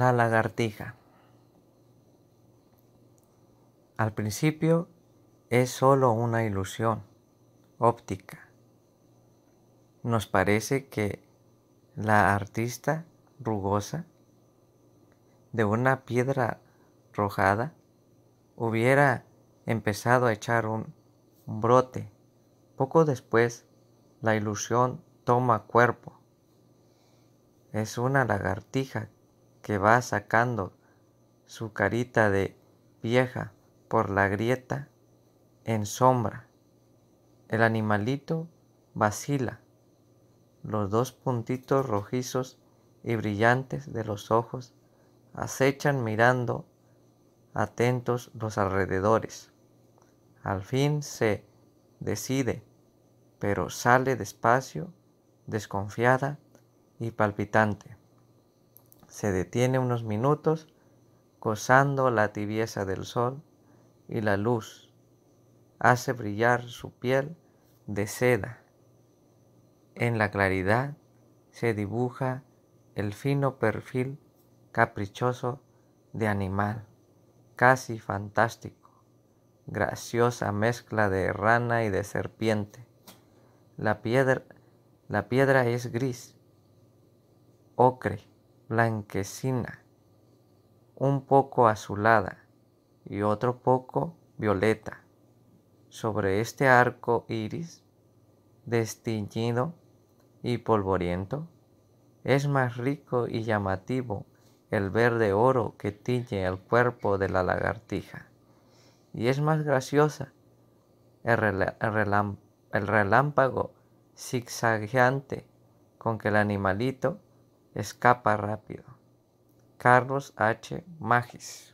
La lagartija. Al principio es solo una ilusión óptica. Nos parece que la artista rugosa de una piedra rojada hubiera empezado a echar un, un brote. Poco después, la ilusión toma cuerpo. Es una lagartija que va sacando su carita de vieja por la grieta en sombra. El animalito vacila. Los dos puntitos rojizos y brillantes de los ojos acechan mirando atentos los alrededores. Al fin se decide, pero sale despacio, desconfiada y palpitante. Se detiene unos minutos, cosando la tibieza del sol y la luz. Hace brillar su piel de seda. En la claridad se dibuja el fino perfil caprichoso de animal, casi fantástico, graciosa mezcla de rana y de serpiente. La piedra, la piedra es gris, ocre, blanquecina, un poco azulada y otro poco violeta. Sobre este arco iris, destiñido y polvoriento, es más rico y llamativo el verde oro que tiñe el cuerpo de la lagartija, y es más graciosa el, relámpago zigzagueante con que el animalito Escapa rápido. Carlos H. Magis.